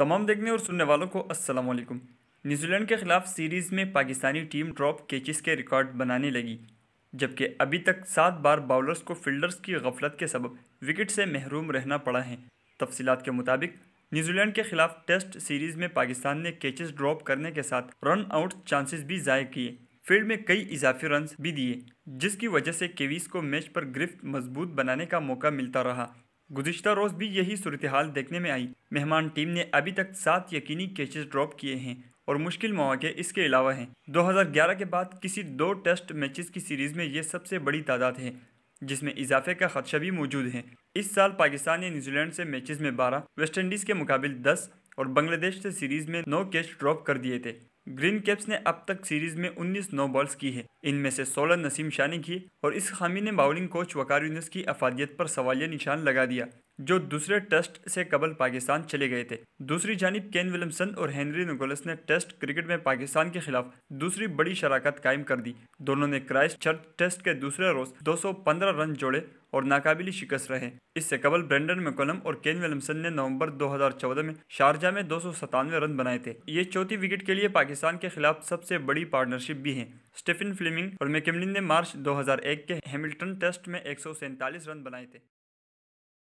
तमाम देखने और सुनने वालों को अस्सलाम वालेकुम न्यूजीलैंड के खिलाफ सीरीज़ में पाकिस्तानी टीम ड्रॉप कैचेस के रिकॉर्ड बनाने लगी जबकि अभी तक सात बार बॉलर्स को फील्डर्स की गफलत के सबब विकेट से महरूम रहना पड़ा है तफसीत के मुताबिक न्यूजीलैंड के खिलाफ टेस्ट सीरीज़ में पाकिस्तान ने कैचेस ड्रॉप करने के साथ रन आउट चांसेस भी ज़ाय किए फील्ड में कई इजाफी रन भी दिए जिसकी वजह से केवीस को मैच पर गिरफ्त मजबूत बनाने का मौका मिलता रहा गुजशत रोज़ भी यही सूरत हाल देखने में आई मेहमान टीम ने अभी तक सात यकीनी कैचेस ड्रॉप किए हैं और मुश्किल मौके इसके अलावा हैं 2011 के बाद किसी दो टेस्ट मैचेस की सीरीज़ में ये सबसे बड़ी तादाद है जिसमें इजाफे का खदशा भी मौजूद है इस साल पाकिस्तान ने न्यूजीलैंड से मैचेस में बारह वेस्टइंडीज़ के मुकाबले दस और बांग्लादेश से सीरीज़ में नौ कैच ड्रॉप कर दिए थे ग्रीन कैप्स ने अब तक सीरीज में 19 नो बॉल्स की है इनमें से 16 नसीम शानी की और इस खामी ने बाउलिंग कोच वकार की अफादियत पर सवालिया निशान लगा दिया जो दूसरे टेस्ट से कबल पाकिस्तान चले गए थे दूसरी जानब केन विलियमसन और हेनरी नगोलस ने टेस्ट क्रिकेट में पाकिस्तान के खिलाफ दूसरी बड़ी शराकत कायम कर दी दोनों ने क्राइस्ट चर्च टेस्ट के दूसरे रोज 215 रन जोड़े और नाकाबिली शिकस्त रहे इससे कबल ब्रेंडन मेकोलम और केन विलियमसन ने नवंबर 2014 में शारजा में दो रन बनाए थे ये चौथी विकेट के लिए पाकिस्तान के खिलाफ सबसे बड़ी पार्टनरशिप भी है स्टीफन फ्लेमिंग और मेकेमलिन ने मार्च 2001 के हैमिल्टन टेस्ट में एक रन बनाए थे